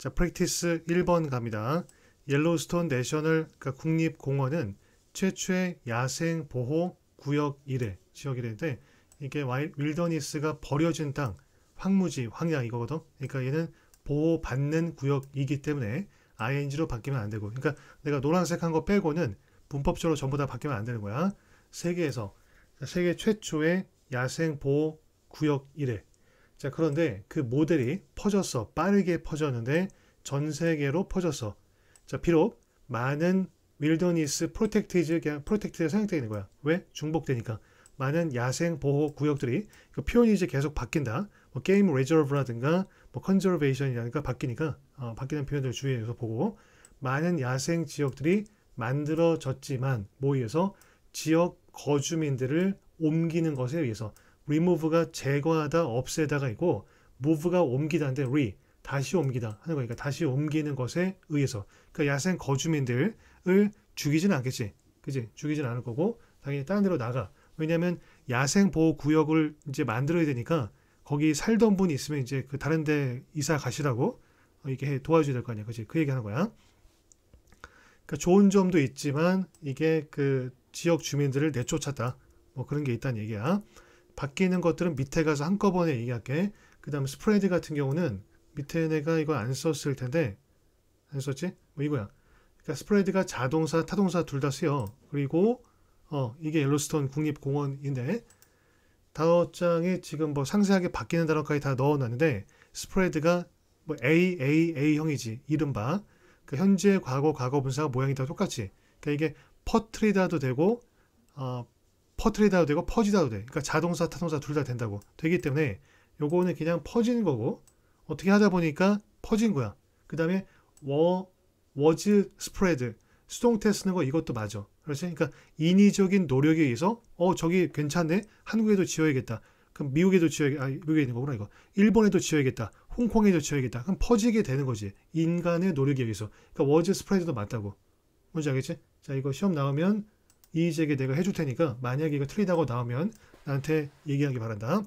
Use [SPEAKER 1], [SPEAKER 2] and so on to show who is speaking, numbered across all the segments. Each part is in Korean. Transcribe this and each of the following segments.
[SPEAKER 1] 자, 프랙티스 1번 갑니다. 옐로스톤 내셔널 그러니까 국립공원은 최초의 야생 보호 구역 이래 지역이래인데 이게 와일, 윌더니스가 버려진 땅, 황무지, 황야 이거거든. 그러니까 얘는 보호받는 구역이기 때문에 ing로 바뀌면 안 되고. 그러니까 내가 노란색 한 거 빼고는 문법적으로 전부 다 바뀌면 안 되는 거야. 세계에서 세계 최초의 야생 보호 구역 이래 자, 그런데 그 모델이 퍼져서 빠르게 퍼졌는데 전 세계로 퍼져서 자, 비록 많은 윌더니스 프로텍티즈 그냥 프로텍트에 사용되는 거야. 왜? 중복되니까. 많은 야생 보호 구역들이 그 표현이 이제 계속 바뀐다. 뭐 게임 레저브라든가 뭐 컨저베이션이라든가 바뀌니까 어, 바뀌는 표현들 주의해서 보고 많은 야생 지역들이 만들어졌지만 모의에서 지역 거주민들을 옮기는 것에 의해서 remove가 제거하다, 없애다가 있고 move가 옮기다인데 re 다시 옮기다 하는 거니까 다시 옮기는 것에 의해서 그 야생 거주민들을 죽이진 않겠지. 그지? 죽이진 않을 거고 당연히 다른 데로 나가. 왜냐하면 야생 보호 구역을 이제 만들어야 되니까 거기 살던 분이 있으면 이제 그 다른 데 이사 가시라고 어, 이렇게 도와줘야 될 거 아니야. 그지? 그 얘기 하는 거야. 그러니까 좋은 점도 있지만 이게 그 지역 주민들을 내쫓았다. 뭐 그런 게 있다는 얘기야. 바뀌는 것들은 밑에 가서 한꺼번에 얘기할게. 그 다음 스프레드 같은 경우는 밑에 내가 이거 안 썼을 텐데 안 썼지? 뭐 이거야. 그러니까 스프레드가 자동사, 타동사 둘 다 쓰여. 그리고 어 이게 옐로스톤 국립공원인데 다어장에 지금 뭐 상세하게 바뀌는 단어까지 다 넣어놨는데 스프레드가 뭐 A, A, A형이지. 이른바. 그 현재, 과거, 과거 분사가 모양이 다똑같지 그러니까 이게 퍼트리다도 되고 어, 퍼트레이드도 되고 퍼지다도 돼. 그러니까 자동차, 타동사둘 다 된다고 되기 때문에 요거는 그냥 퍼지는 거고 어떻게 하다 보니까 퍼진 거야. 그 다음에 워, 워즈 스프레드 수동태 쓰는 거 뭐 이것도 맞아. 그렇지? 그러니까 인위적인 노력에 의해서 어 저기 괜찮네 한국에도 지어야겠다. 그럼 미국에도 지어야 아 미국에 있는 거구나 이거 일본에도 지어야겠다. 홍콩에도 지어야겠다. 그럼 퍼지게 되는 거지. 인간의 노력에 의해서. 그러니까 워즈 스프레드도 맞다고. 뭔지 알겠지? 자 이거 시험 나오면 이의제기 내가 해줄 테니까 만약에 이거 틀리다고 나오면 나한테 얘기하기 바란다.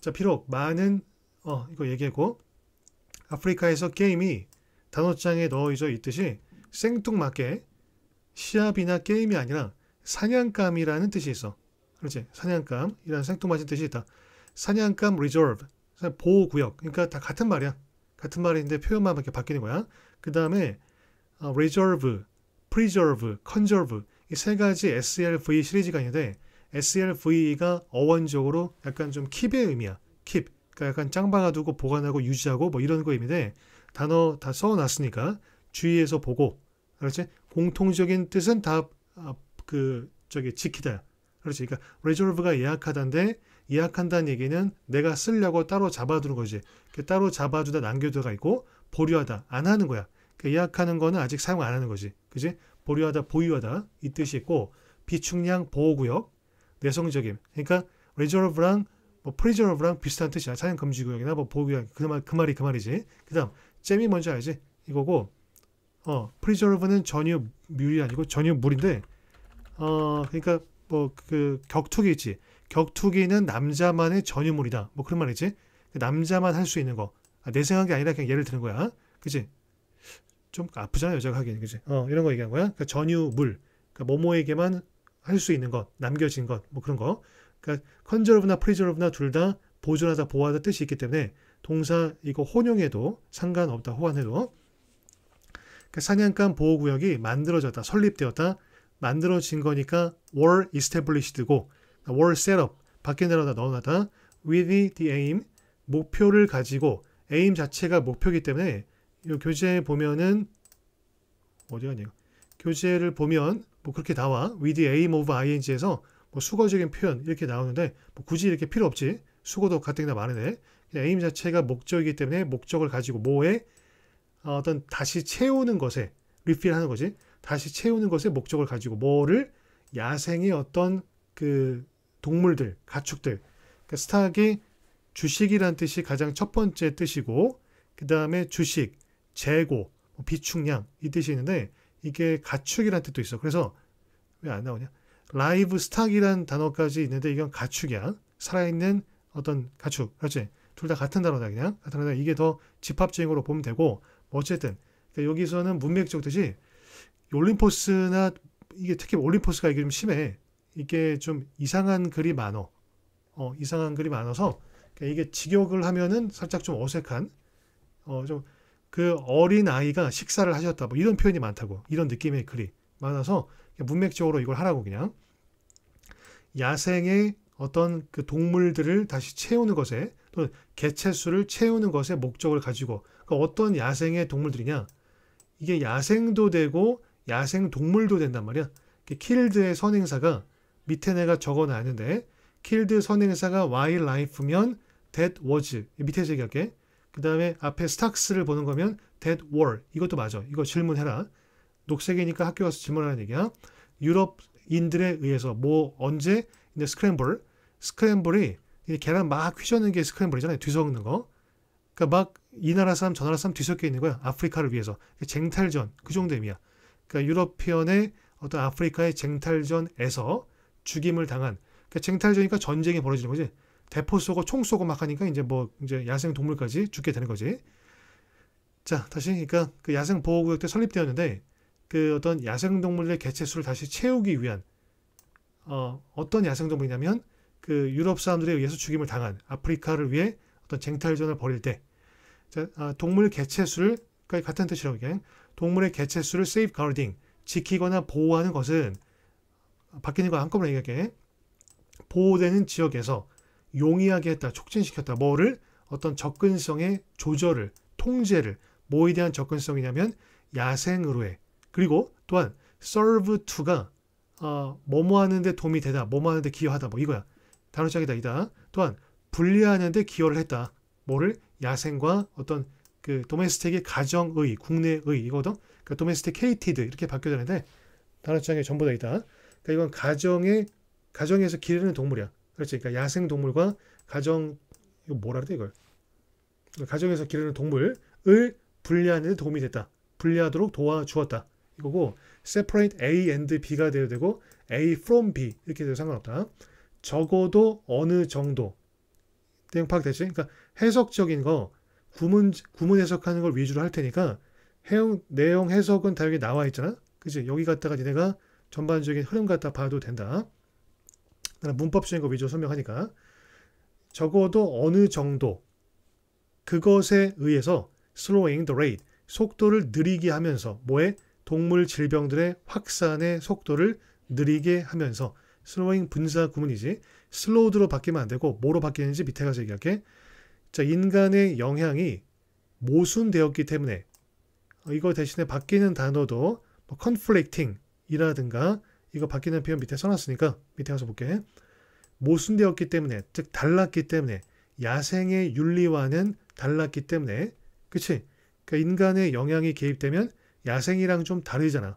[SPEAKER 1] 자, 비록 많은 어 이거 얘기했고 아프리카에서 게임이 단어장에 넣어져 있듯이 생뚱맞게 시합이나 게임이 아니라 사냥감이라는 뜻이 있어. 그렇지? 사냥감이라는 생뚱맞은 뜻이 있다. 사냥감 리 e 브 보호구역. 그러니까 다 같은 말이야. 같은 말인데 표현만 이렇게 바뀌는 거야. 그 다음에 어, reserve, p r e 이세 가지 SLV 시리즈가 있는데 SLV가 어원적으로 약간 좀 킵의 의미야. 킵. 그러니까 약간 짱박아 두고 보관하고 유지하고 뭐 이런 거 의미인데 단어 다 써놨으니까 주의해서 보고 그렇지? 공통적인 뜻은 다그 아, 그 저기 지키다. 그렇지? 그러니까 reserve가 예약하다인데 예약한다는 얘기는 내가 쓰려고 따로 잡아두는 거지. 그러니까 따로 잡아두다 남겨두가 다 있고 보류하다 안 하는 거야. 그러니까 예약하는 거는 아직 사용 안 하는 거지. 그지? 보류하다 보유하다 이 뜻이 있고 비축량 보호구역 내성적임 그러니까 reserve랑 뭐 preserve랑 비슷한 뜻이야 사냥 금지 구역이나 뭐 보호구역 그 말 그 말이 그 말이지 그다음 잼이 뭔지 알지 이거고 어 preserve는 전혀물이 아니고 전혀물인데어 그러니까 뭐 그 격투기 있지 격투기는 남자만의 전유물이다 뭐 그런 말이지 그 남자만 할 수 있는 거내 아, 생각이 아니라 그냥 예를 드는 거야 그치 좀 아프잖아 여자가 하기에는 그지 어 이런 거 얘기한 거야 그러니까 전유물 그러니까 모모에게만 할 수 있는 것 남겨진 것뭐 그런 거 그러니까 컨저브나 프리저브나 둘 다 보존하다 보호하다 뜻이 있기 때문에 동사 이거 혼용해도 상관없다 호환해도 그러니까 사냥감 보호구역이 만들어졌다 설립되었다 만들어진 거니까 were established고 were set up 밖에 내려다 넣어놨다 with the aim 목표를 가지고 aim 자체가 목표이기 때문에 이 교재 에 보면은 어디 가냐 교재를 보면 뭐 그렇게 나와 with aim of ing에서 뭐 수거적인 표현 이렇게 나오는데 뭐 굳이 이렇게 필요 없지 수거도 가뜩이나 많은데 그냥 aim 자체가 목적이기 때문에 목적을 가지고 뭐에 어, 어떤 다시 채우는 것에 리필하는 거지 다시 채우는 것에 목적을 가지고 뭐를 야생의 어떤 그 동물들 가축들 그러니까 스탁이 주식이란 뜻이 가장 첫 번째 뜻이고 그 다음에 주식 재고, 뭐 비축량 이 뜻이 있는데 이게 가축이라는 뜻도 있어. 그래서 왜 안 나오냐? 라이브 스탁이라는 단어까지 있는데 이건 가축이야. 살아있는 어떤 가축, 그렇지? 둘 다 같은 단어다 그냥. 같은 단어 다 이게 더 집합적으로 보면 되고 뭐 어쨌든 그러니까 여기서는 문맥적 뜻이 올림포스나 이게 특히 올림포스가 이게 좀 심해. 이게 좀 이상한 글이 많어. 어, 이상한 글이 많아서 그러니까 이게 직역을 하면은 살짝 좀 어색한 어, 좀그 어린 아이가 식사를 하셨다 뭐 이런 표현이 많다고 이런 느낌의 글이 많아서 문맥적으로 이걸 하라고 그냥 야생의 어떤 그 동물들을 다시 채우는 것에 또는 개체수를 채우는 것에 목적을 가지고 그 어떤 야생의 동물들이냐 이게 야생도 되고 야생 동물도 된단 말이야 킬드의 선행사가 밑에 내가 적어놨는데 킬드 선행사가 와일라이프면 데드워즈 밑에 제기할게 그 다음에 앞에 스탁스를 보는 거면 that war 이것도 맞아. 이거 질문해라. 녹색이니까 학교 가서 질문하는 얘기야. 유럽인들에 의해서 뭐 언제 이제 스크램블 스크램블이 계란 막 휘저는 게 스크램블이잖아요. 뒤섞는 거. 그러니까 막 이 나라 사람 저 나라 사람 뒤섞여 있는 거야. 아프리카를 위해서 그러니까 쟁탈전 그 정도 의미야. 그러니까 유럽피언의 어떤 아프리카의 쟁탈전에서 죽임을 당한 그러니까 쟁탈전이니까 전쟁이 벌어지는 거지. 대포 쏘고 총 쏘고 막 하니까 이제 뭐 이제 야생 동물까지 죽게 되는 거지. 자, 다시 그러니까 그 야생 보호 구역 때 설립되었는데 그 어떤 야생 동물의 개체 수를 다시 채우기 위한 어, 어떤 야생 동물이냐면 그 유럽 사람들에 의해서 죽임을 당한 아프리카를 위해 어떤 쟁탈전을 벌일 때 자, 아, 동물 개체 수를 그러니까 같은 뜻이라고 얘기한 동물의 개체 수를 세이프 가르딩 지키거나 보호하는 것은 아, 바뀌는 거 한꺼번에 얘기할게. 보호되는 지역에서 용이하게 했다, 촉진시켰다. 뭐를 어떤 접근성의 조절을, 통제를 뭐에 대한 접근성이냐면 야생으로의 그리고 또한 serve to가 어, 뭐뭐 하는데 도움이 되다, 뭐뭐 하는데 기여하다, 뭐 이거야. 단어장이다 이다. 또한 분리하는데 기여를 했다. 뭐를 야생과 어떤 그 도메스틱의 가정의, 국내의 이거든. 그러니까 도메스틱케이티드 이렇게 바뀌어 되는데 단어장에 전부 다 있다. 그러니까 이건 가정의 가정에서 기르는 동물이야. 그렇지. 그러니까 야생 동물과 가정 이거 뭐라 그래 이걸 가정에서 기르는 동물을 분리하는 데 도움이 됐다. 분리하도록 도와주었다. 이거고 separate A and B가 되어야 되고 A from B 이렇게 되어 상관없다. 적어도 어느 정도 대응 파악됐지? 그러니까 해석적인 거 구문 구문 해석하는 걸 위주로 할 테니까 해용, 내용 해석은 다 여기 나와 있잖아. 그지? 여기 갔다가 니네가 전반적인 흐름 갖다 봐도 된다. 그다음 문법 적인거위주로 설명하니까 적어도 어느 정도 그것에 의해서 slowing the rate 속도를 느리게 하면서 뭐에 동물 질병들의 확산의 속도를 느리게 하면서 slowing 분사 구문이지 slowed로 바뀌면 안 되고 뭐로 바뀌는지 밑에 가서 얘기할게. 자 인간의 영향이 모순되었기 때문에 이거 대신에 바뀌는 단어도 뭐 conflicting이라든가 이거 바뀌는 표현 밑에 써놨으니까 밑에 가서 볼게. 모순되었기 때문에, 즉 달랐기 때문에, 야생의 윤리와는 달랐기 때문에, 그치? 그러니까 인간의 영향이 개입되면 야생이랑 좀 다르잖아.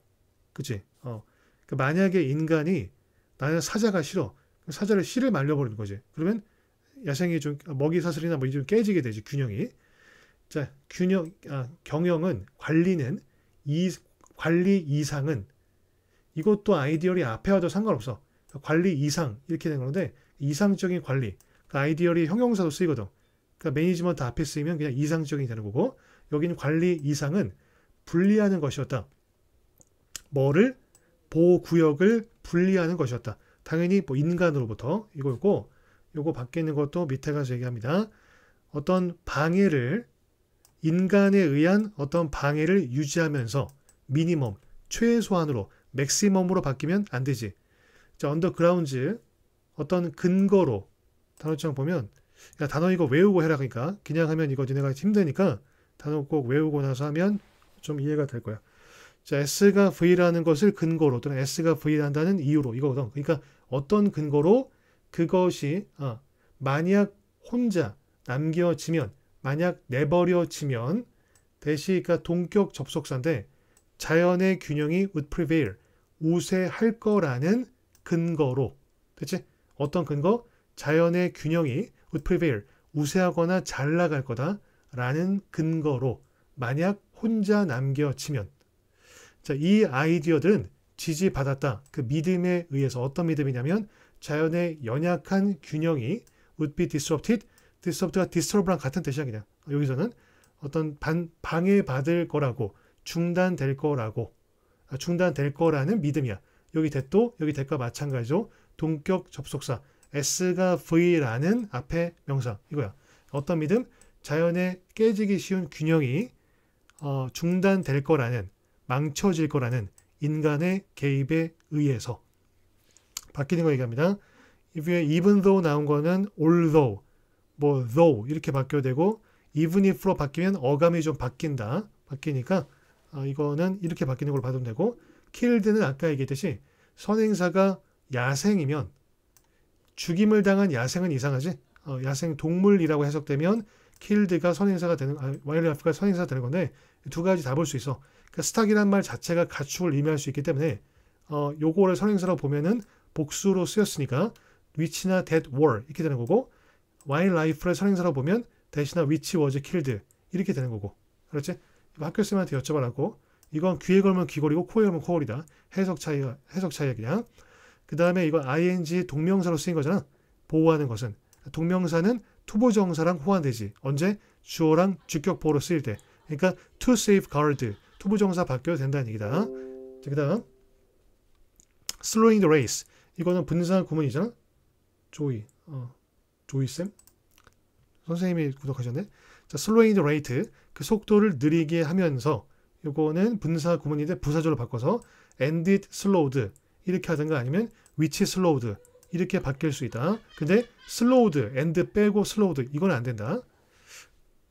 [SPEAKER 1] 그치? 어. 그러니까 만약에 인간이 나는 사자가 싫어. 사자를 씨를 말려버리는 거지. 그러면 야생이 좀 아, 먹이 사슬이나 뭐 이좀 깨지게 되지 균형이. 자 균형 아, 경영은 관리는 이 관리 이상은 이것도 아이디어리 앞에 와도 상관없어. 관리 이상 이렇게 된 건데 이상적인 관리. 그러니까 아이디어리 형용사로 쓰이거든. 그러니까 매니지먼트 앞에 쓰이면 그냥 이상적인 되는 거고 여기는 관리 이상은 분리하는 것이었다. 뭐를 보호 구역을 분리하는 것이었다. 당연히 뭐 인간으로부터 이거고 요거 밖에 있는 것도 밑에 가서 얘기합니다. 어떤 방해를 인간에 의한 어떤 방해를 유지하면서 미니멈 최소한으로 맥시멈으로 바뀌면 안 되지. 자, 언더그라운즈 어떤 근거로 단어장 보면 야, 그러니까 단어 이거 외우고 해라 그러니까 그냥 하면 이거 진행가기 힘드니까 단어 꼭 외우고 나서 하면 좀 이해가 될 거야. 자, S가 V라는 것을 근거로 또는 S가 V란다는 이유로 이거거든. 그러니까 어떤 근거로 그것이 아, 만약 혼자 남겨지면 만약 내버려지면 대시가 그러니까 동격 접속사인데 자연의 균형이 would prevail 우세할 거라는 근거로 그치? 어떤 근거? 자연의 균형이 would prevail 우세하거나 잘 나갈 거다라는 근거로 만약 혼자 남겨치면 자, 이 아이디어들은 지지받았다. 그 믿음에 의해서 어떤 믿음이냐면 자연의 연약한 균형이 would be disrupted. disrupted가 disturb랑 같은 뜻이야 그냥. 여기서는 어떤 반, 방해받을 거라고 중단될 거라고 중단될 거라는 믿음이야. 여기 됐도 여기 됐과 마찬가지죠. 동격 접속사 S가 V라는 앞에 명사 이거야. 어떤 믿음? 자연의 깨지기 쉬운 균형이 어, 중단될 거라는 망쳐질 거라는 인간의 개입에 의해서 바뀌는 거 얘기합니다. 이후에 even though 나온 거는 although 뭐 though 이렇게 바뀌어야 되고 even if로 바뀌면 어감이 좀 바뀐다. 바뀌니까 어, 이거는 이렇게 바뀌는 걸로 봐도 되고 킬드는 아까 얘기했듯이 선행사가 야생이면 죽임을 당한 야생은 이상하지 어, 야생 동물이라고 해석되면 킬드가 선행사가 되는 아, 와일드라이프가 선행사가 되는 건데 두 가지 다 볼 수 있어 그러니까 스탁이란 말 자체가 가축을 의미할 수 있기 때문에 어, 요거를 선행사로 보면은 복수로 쓰였으니까 위치나 dead war 이렇게 되는 거고 와일드라이프를 선행사로 보면 대신에 위치 워즈 킬드 이렇게 되는 거고 그렇지? 학교 쌤한테 여쭤봐라고. 이건 귀에 걸면 귀걸이고 코에 걸면 코걸이다. 해석 차이가 해석 차이야 그냥. 그 다음에 이건 ing 동명사로 쓰인 거잖아. 보호하는 것은 동명사는 투부정사랑 호환되지. 언제 주어랑 주격 보호로 쓰일 때. 그러니까 to safeguard 투부정사 바뀌어도 된다는 얘기다. 자, 그다음 slowing the race 이거는 분산 구문이잖아. 조이 어 조이 쌤 선생님이 구독하셨네. 자, s l o w 이트그 속도를 느리게 하면서 요거는 분사 구문인데 부사절로 바꿔서 end it slowed 이렇게 하든가 아니면 which slowed 이렇게 바뀔 수 있다. 근데 slowed, end 빼고 slowed 이건 안 된다.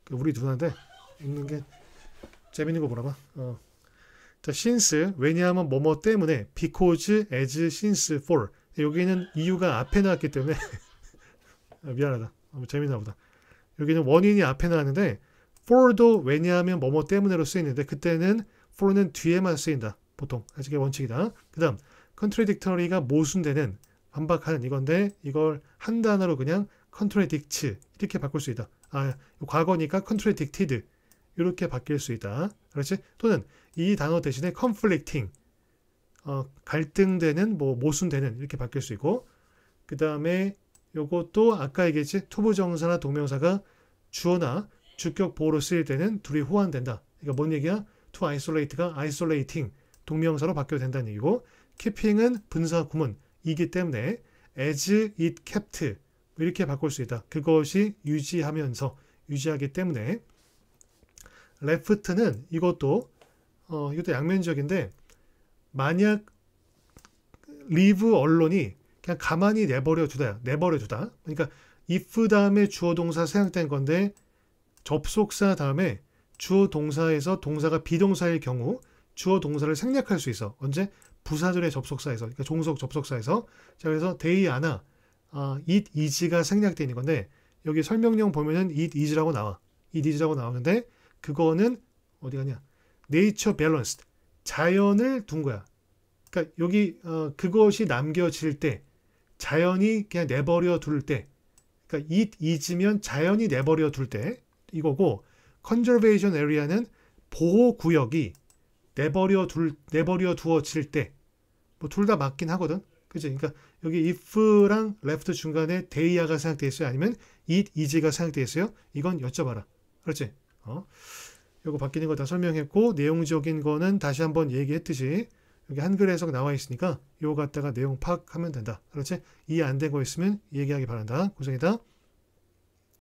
[SPEAKER 1] 그 우리 누나한테 있는게 재밌는 거 보라봐. 어. 자, since 왜냐하면 뭐뭐 때문에 because as since for 여기는 이유가 앞에 나왔기 때문에 미안하다. 어, 재밌나 보다. 여기는 원인이 앞에 나왔는데 for도 왜냐하면 뭐뭐 때문에로 쓰이는데 그때는 for는 뒤에만 쓰인다. 보통 아직의 원칙이다. 그 다음 contradictory가 모순되는 반박하는 이건데 이걸 한 단어로 그냥 contradict 이렇게 바꿀 수 있다. 아, 과거니까 contradicted 이렇게 바뀔 수 있다. 그렇지? 또는 이 단어 대신에 conflicting 어, 갈등되는 뭐 모순되는 이렇게 바뀔 수 있고 그 다음에 요것도 아까 얘기했지 투부정사나 동명사가 주어나 주격 보호로 쓰일 때는 둘이 호환된다. 그러니까 뭔 얘기야? to isolate가 isolating 동명사로 바뀌어 된다는 얘기고 keeping은 분사 구문이기 때문에 as it kept 이렇게 바꿀 수 있다. 그것이 유지하면서 유지하기 때문에 left는 이것도 어, 이것도 양면적인데 만약 leave 언론이 그냥 가만히 내버려 두다. 내버려 두다. 그러니까 if 다음에 주어 동사 생각된 건데 접속사 다음에 주어 동사에서 동사가 비동사일 경우 주어 동사를 생략할 수 있어. 언제? 부사절의 접속사에서, 그러니까 종속 접속사에서. 자, 그래서 데이 아나 아, it is가 생략되어 있는 건데 여기 설명용 보면은 it is라고 나와. it is라고 나오는데 그거는 어디 가냐? nature balanced. 자연을 둔 거야. 그러니까 여기 어, 그것이 남겨질 때 자연이 그냥 내버려 둘 때, 그러니까 it is면 자연이 내버려 둘 때 이거고 conservation area는 보호 구역이 내버려 둘 내버려 두어질 때, 뭐 둘 다 맞긴 하거든. 그죠? 그러니까 여기 if랑 left 중간에 d 이아가 생각돼 있어요. 아니면 it is가 생각돼 있어요. 이건 여쭤봐라. 그렇지? 어? 요거 바뀌는 거 다 설명했고 내용적인 거는 다시 한번 얘기했듯이 여기 한글 해석 나와 있으니까 이거 갖다가 내용 파악하면 된다. 그렇지? 이해 안 된 거 있으면 얘기하기 바란다. 고생이다.